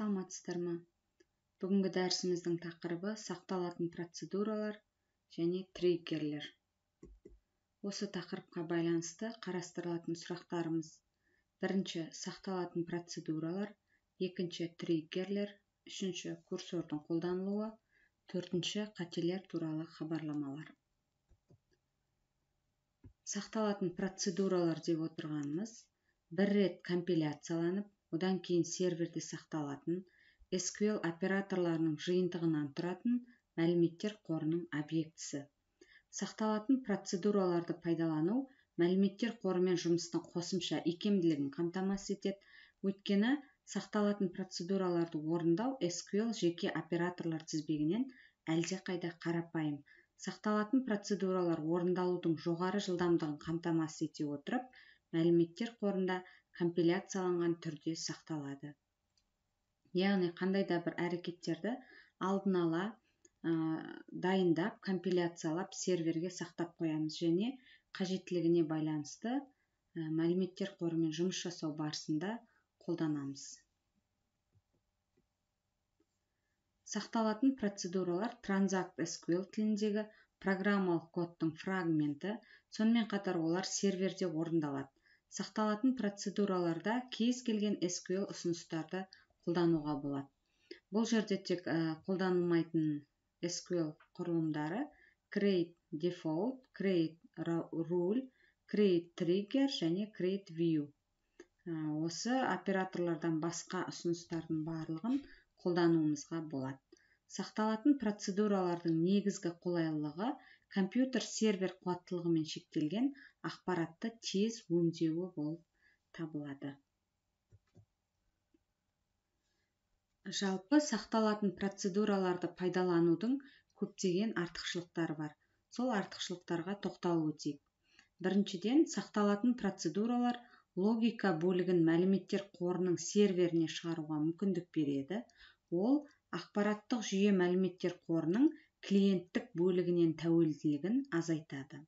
саламатсыздар ма бүгінгі дәрісіміздің тақырыбы сақталатын процедуралар және триггерлер осы тақырыпқа байланысты қарастырылатын сұрақтарымыз бірінші сақталатын процедуралар екінші триггерлер үшінші курсордың қолданылуы төртінші қателер туралы хабарламалар сақталатын процедуралар деп отырғанымыз бір рет компиляцияланып одан кейін серверде сақталатын SQL операторларының жиынтығынан тұратын мәліметтер қорының объектісі сақталатын процедураларды пайдалану мәліметтер қорымен жұмыстың қосымша икемділігін қамтамасыз етеді өйткені сақталатын процедураларды орындау SQL жеке операторлар тізбегінен қайда қарапайым сақталатын процедуралар орындалудың жоғары жылдамдығын қамтамасыз ете отырып мәліметтер қорында компиляцияланған түрде сақталады яғни қандай да бір әрекеттерді алдын ала дайындап компиляциялап серверге сақтап қоямыз және қажеттілігіне байланысты ә, мәліметтер қорымен жұмыс жасау барысында қолданамыз сақталатын процедуралар транзакт SQL тіліндегі программалық кодтың фрагменті сонымен қатар олар серверде орындалады сақталатын процедураларда кез келген SQL ұсыныстарды қолдануға болады бұл жерде тек қолданылмайтын SQL құрылымдары create default create rule create trigger және create view осы операторлардан басқа ұсыныстардың барлығын қолдануымызға болады сақталатын процедуралардың негізгі қолайлылығы компьютер сервер қуаттылығымен шектелген ақпаратты тез өңдеуі болып табылады жалпы сақталатын процедураларды пайдаланудың көптеген артықшылықтары бар сол артықшылықтарға тоқталу өтейік біріншіден сақталатын процедуралар логика бөлігін мәліметтер қорының серверіне шығаруға мүмкіндік береді ол ақпараттық жүйе мәліметтер қорының клиенттік бөлігінен тәуелділігін азайтады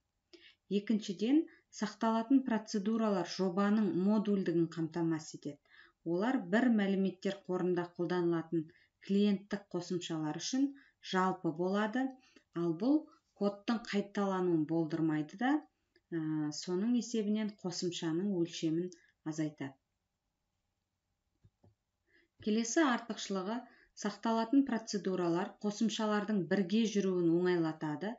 екіншіден сақталатын процедуралар жобаның модульдігін қамтамасыз етеді олар бір мәліметтер қорында қолданылатын клиенттік қосымшалар үшін жалпы болады ал бұл кодтың қайталануын болдырмайды да соның есебінен қосымшаның өлшемін азайтады келесі артықшылығы сақталатын процедуралар қосымшалардың бірге жүруін оңайлатады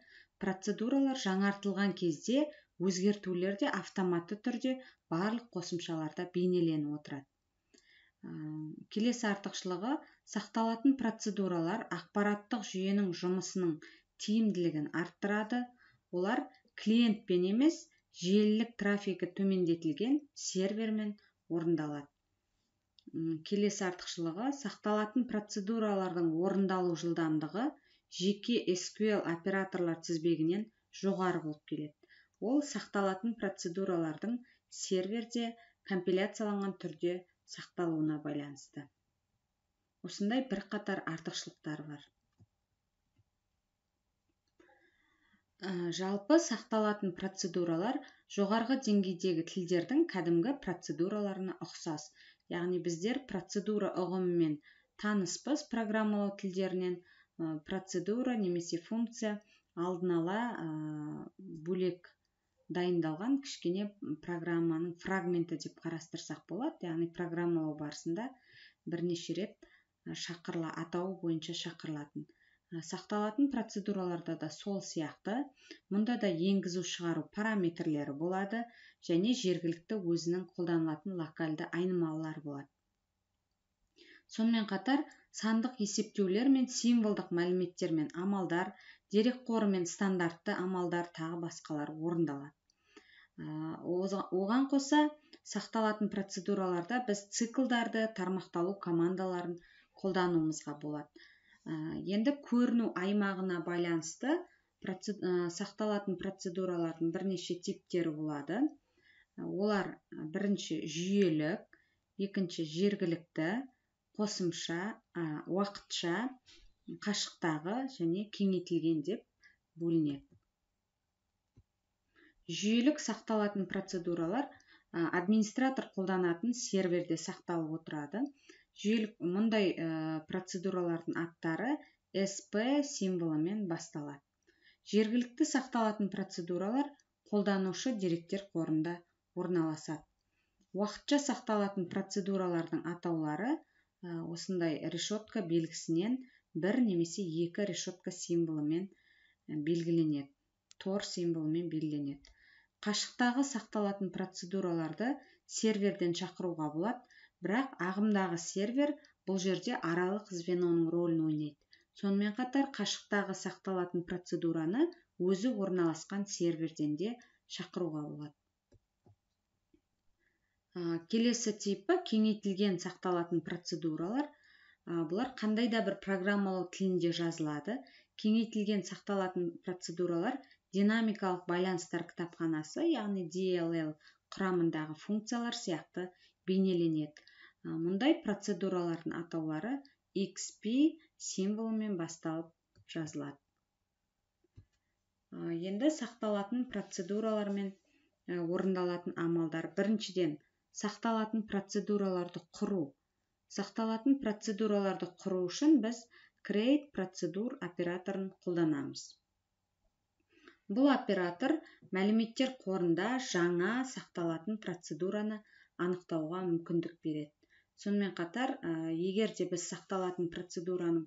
процедуралар жаңартылған кезде өзгертулер де автоматты түрде барлық қосымшаларда бейнеленіп отырады ә, келесі артықшылығы сақталатын процедуралар ақпараттық жүйенің жұмысының тиімділігін арттырады олар клиентпен емес желілік трафигі төмендетілген сервермен орындалады келесі артықшылығы сақталатын процедуралардың орындалу жылдамдығы жеке SQL операторлар тізбегінен жоғары болып келеді ол сақталатын процедуралардың серверде компиляцияланған түрде сақталуына байланысты осындай бір қатар артықшылықтар бар ә, жалпы сақталатын процедуралар жоғарғы деңгейдегі тілдердің кәдімгі процедураларына ұқсас яғни біздер процедура ұғымымен таныспыз программалау тілдерінен процедура немесе функция алдын ала бөлек дайындалған кішкене программаның фрагменті деп қарастырсақ болады яғни программалау барысында бірнеше рет шақырыла атауы бойынша шақырылатын Э, сақталатын процедураларда да сол сияқты мұнда да енгізу шығару параметрлері болады және жергілікті өзінің қолданылатын локальды айнымалылар болады сонымен қатар сандық есептеулер мен символдық мәліметтер мен амалдар дерек қоры мен стандартты амалдар тағы басқалар орындалады э, оған қоса сақталатын процедураларда біз циклдарды тармақталу командаларын қолдануымызға болады енді көріну аймағына байланысты сақталатын процедуралардың бірнеше типтері болады олар бірінші жүйелік екінші жергілікті қосымша ә, уақытша қашықтағы және кеңейтілген деп бөлінеді жүйелік сақталатын процедуралар администратор қолданатын серверде сақталып отырады жүйелік мұндай э, процедуралардың аттары сп символымен басталады жергілікті сақталатын процедуралар қолданушы деректер қорында орналасады уақытша сақталатын процедуралардың атаулары э, осындай решетка белгісінен бір немесе екі решетка символымен э, белгіленеді тор символымен белгіленеді қашықтағы сақталатын процедураларды серверден шақыруға болады бірақ ағымдағы сервер бұл жерде аралық оның рөлін ойнайды сонымен қатар қашықтағы сақталатын процедураны өзі орналасқан серверден де шақыруға болады келесі типі кеңейтілген сақталатын процедуралар бұлар қандай да бір программалау тілінде жазылады кеңейтілген сақталатын процедуралар динамикалық байланыстар кітапханасы яғни DLL құрамындағы функциялар сияқты бейнеленеді мұндай процедуралардың атаулары xp символымен басталып жазылады енді сақталатын процедуралар мен орындалатын амалдар біріншіден сақталатын процедураларды құру сақталатын процедураларды құру үшін біз create процедур операторын қолданамыз бұл оператор мәліметтер қорында жаңа сақталатын процедураны анықтауға мүмкіндік береді сонымен қатар егер де біз сақталатын процедураның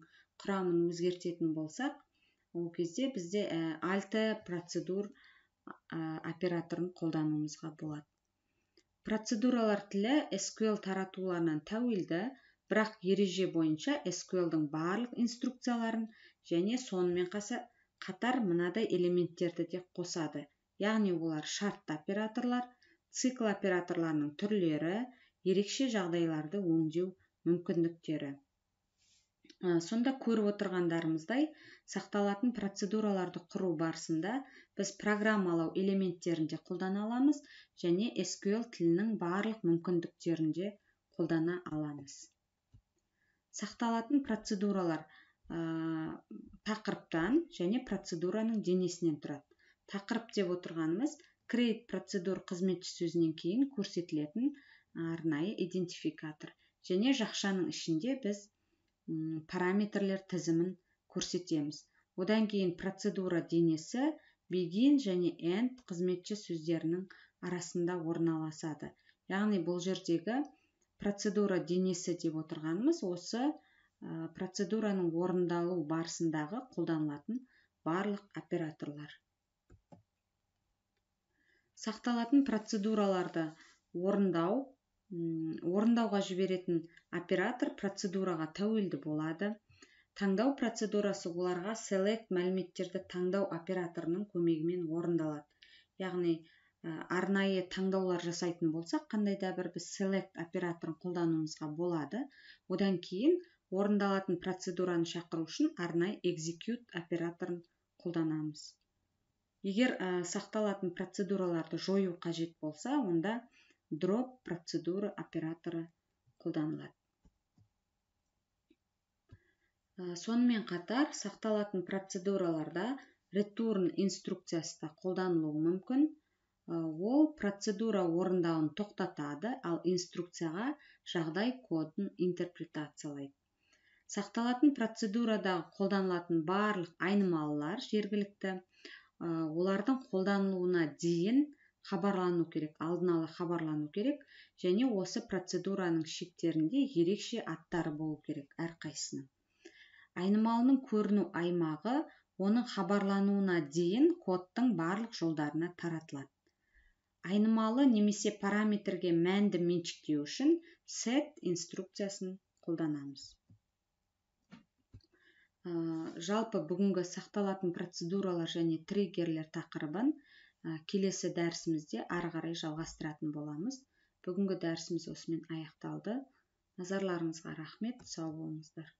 құрамын өзгертетін болсақ ол кезде бізде алты процедур операторын қолдануымызға болады процедуралар тілі SQL таратуларынан тәуелді бірақ ереже бойынша sql дің барлық инструкцияларын және сонымен қатар мынадай элементтерді де қосады яғни олар шартты операторлар цикл операторларының түрлері ерекше жағдайларды өңдеу мүмкіндіктері сонда көріп отырғандарымыздай сақталатын процедураларды құру барысында біз программалау элементтерінде де қолдана аламыз және SQL тілінің барлық мүмкіндіктерінде қолдана аламыз сақталатын процедуралар ә, тақырыптан және процедураның денесінен тұрады тақырып деп отырғанымыз create процедур қызметші сөзінен кейін көрсетілетін арнайы идентификатор және жақшаның ішінде біз параметрлер тізімін көрсетеміз одан кейін процедура денесі begin және end қызметші сөздерінің арасында орналасады яғни бұл жердегі процедура денесі деп отырғанымыз осы процедураның орындалу барысындағы қолданылатын барлық операторлар сақталатын процедураларды орындау орындауға жіберетін оператор процедураға тәуелді болады таңдау процедурасы оларға селект мәліметтерді таңдау операторының көмегімен орындалады яғни арнайы таңдаулар жасайтын болсақ қандай да бір біз селект операторын қолдануымызға болады одан кейін орындалатын процедураны шақыру үшін арнайы execute операторын қолданамыз егер сақталатын процедураларды жою қажет болса онда дроп процедура операторы қолданылады э, сонымен қатар сақталатын процедураларда ретурн инструкциясы да қолданылуы мүмкін э, ол процедура орындауын тоқтатады ал инструкцияға жағдай кодын интерпретациялайды сақталатын процедурада қолданылатын барлық айнымалылар жергілікті э, олардың қолданылуына дейін хабарлану керек алдын ала хабарлану керек және осы процедураның шектерінде ерекше аттары болу керек әрқайсының. айнымалының көріну аймағы оның хабарлануына дейін кодтың барлық жолдарына таратылады айнымалы немесе параметрге мәнді меншіктеу үшін set инструкциясын қолданамыз э, жалпы бүгінгі сақталатын процедуралар және триггерлер тақырыбын келесі дәрісімізде ары қарай жалғастыратын боламыз бүгінгі дәрісіміз осымен аяқталды назарларыңызға рахмет сау болыңыздар